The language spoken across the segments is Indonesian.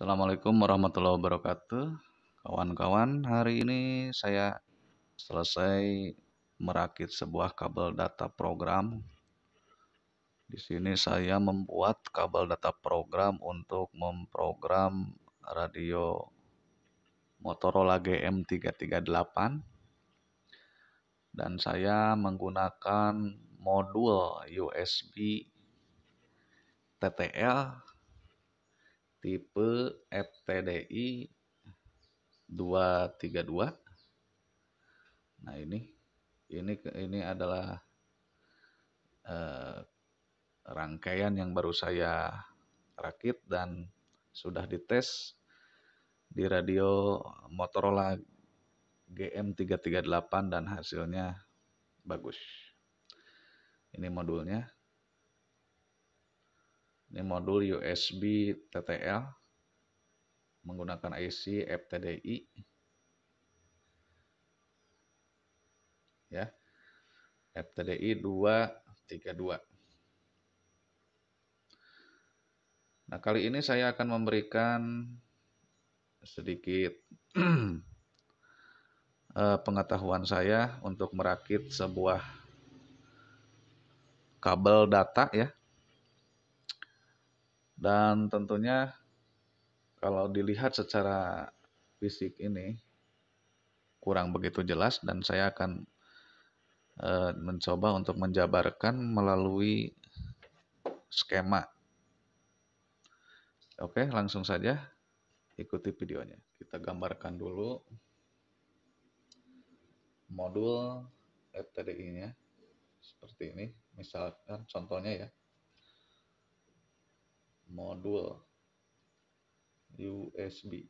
Assalamualaikum warahmatullahi wabarakatuh Kawan-kawan, hari ini saya selesai merakit sebuah kabel data program Di sini saya membuat kabel data program untuk memprogram radio Motorola GM338 Dan saya menggunakan modul USB TTL tipe FTDI 232. Nah, ini ini ini adalah eh, rangkaian yang baru saya rakit dan sudah dites di radio Motorola GM338 dan hasilnya bagus. Ini modulnya. Ini modul USB TTL menggunakan IC FTDI. Ya. FTDI 232. Nah, kali ini saya akan memberikan sedikit eh, pengetahuan saya untuk merakit sebuah kabel data ya dan tentunya kalau dilihat secara fisik ini kurang begitu jelas dan saya akan e, mencoba untuk menjabarkan melalui skema. Oke, langsung saja ikuti videonya. Kita gambarkan dulu modul FTDI-nya seperti ini. Misalkan contohnya ya modul USB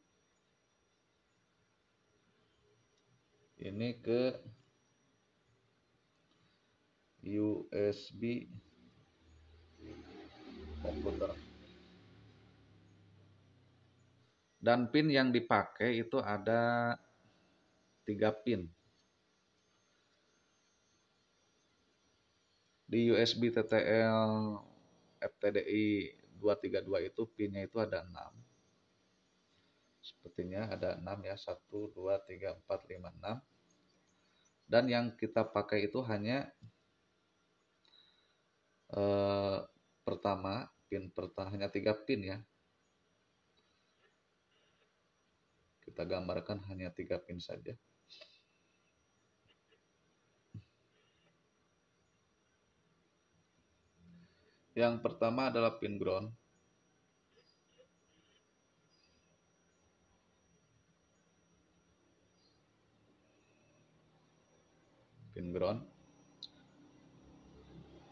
ini ke USB komputer dan pin yang dipakai itu ada tiga pin di USB TTL FTDI 232 itu pinnya itu ada 6 sepertinya ada 6 ya 1 2 3 4 5 6 dan yang kita pakai itu hanya eh, pertama pin pertama hanya 3 pin ya kita gambarkan hanya 3 pin saja Yang pertama adalah pin ground. Pin ground.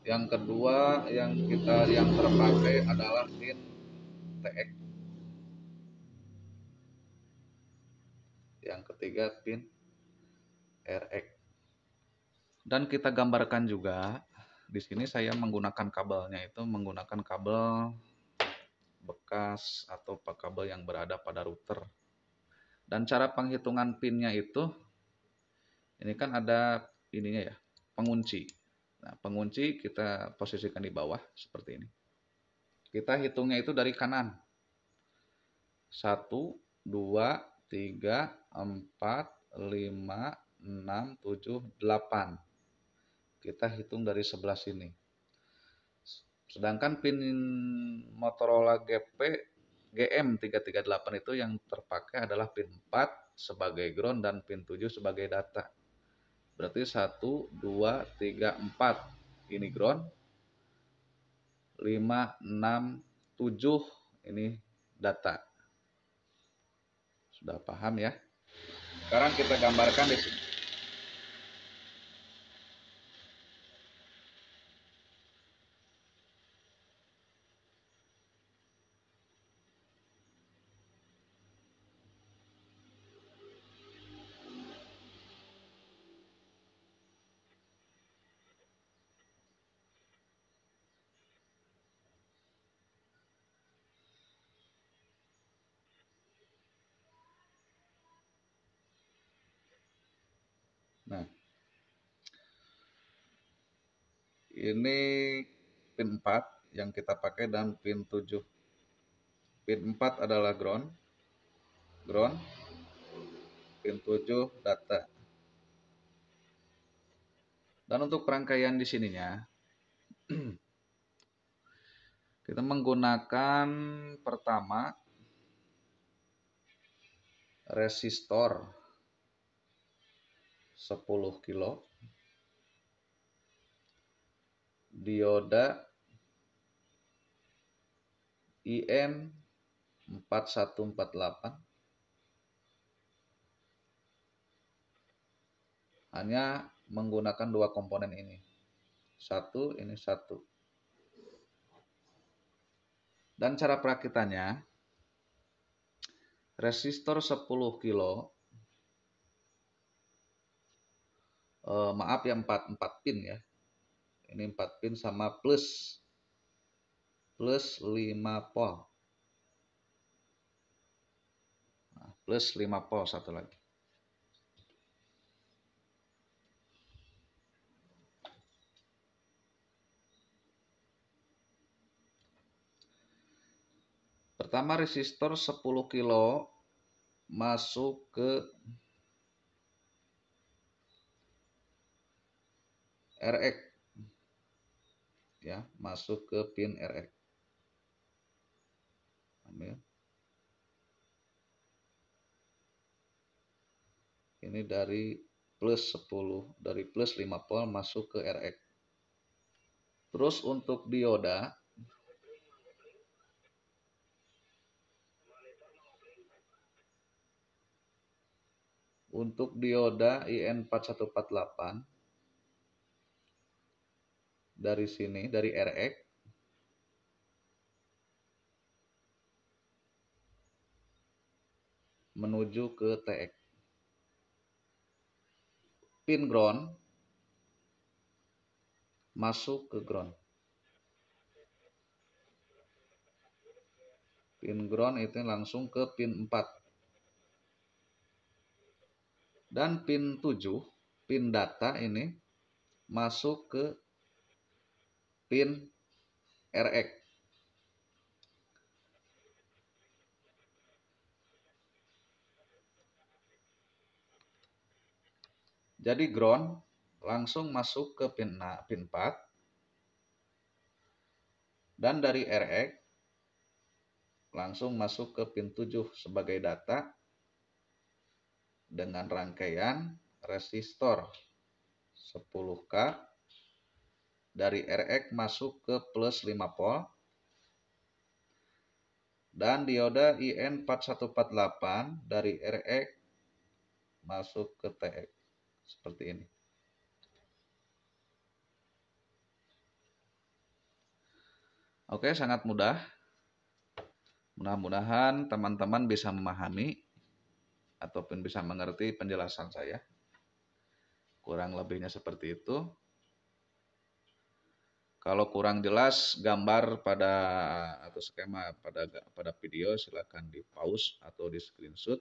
Yang kedua yang kita yang terpakai adalah pin TX. Yang ketiga pin RX. Dan kita gambarkan juga di sini saya menggunakan kabelnya itu menggunakan kabel bekas atau kabel yang berada pada router. Dan cara penghitungan pinnya itu, ini kan ada ininya ya, pengunci. Nah, pengunci kita posisikan di bawah seperti ini. Kita hitungnya itu dari kanan. Satu, dua, tiga, empat, lima, enam, tujuh, delapan. Kita hitung dari sebelah sini. Sedangkan pin Motorola GP GM338 itu yang terpakai adalah pin 4 sebagai ground dan pin 7 sebagai data. Berarti 1, 2, 3, 4 ini ground. 5, 6, 7 ini data. Sudah paham ya? Sekarang kita gambarkan di sini. ini pin 4 yang kita pakai dan pin 7 pin 4 adalah ground ground pin 7 data dan untuk perangkaian di sininya kita menggunakan pertama resistor 10 kilo dioda IN 4148 hanya menggunakan dua komponen ini satu ini satu dan cara perakitannya resistor 10 kilo eh, maaf ya 4, 4 pin ya ini 4 pin sama plus plus 5 pol. Nah, plus 5 pol satu lagi. Pertama resistor 10 kilo masuk ke RX ya masuk ke pin RX ambil ini dari plus 10 dari plus 5 volt masuk ke RX terus untuk dioda untuk dioda IN4148 dari sini dari Rx menuju ke Tx pin ground masuk ke ground pin ground itu langsung ke pin 4 dan pin 7 pin data ini masuk ke pin RX. Jadi ground langsung masuk ke pin, pin 4. Dan dari RX langsung masuk ke pin 7 sebagai data dengan rangkaian resistor 10K dari RX masuk ke plus 5 volt. Dan dioda IN4148 dari RX masuk ke TX. Seperti ini. Oke, sangat mudah. Mudah-mudahan teman-teman bisa memahami ataupun bisa mengerti penjelasan saya. Kurang lebihnya seperti itu. Kalau kurang jelas gambar pada atau skema pada pada video silakan di pause atau di screenshot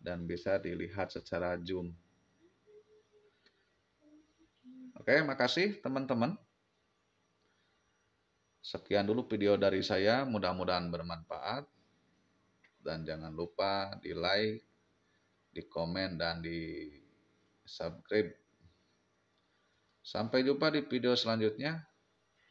dan bisa dilihat secara zoom. Oke, makasih teman-teman. Sekian dulu video dari saya, mudah-mudahan bermanfaat. Dan jangan lupa di like, di komen, dan di subscribe. Sampai jumpa di video selanjutnya.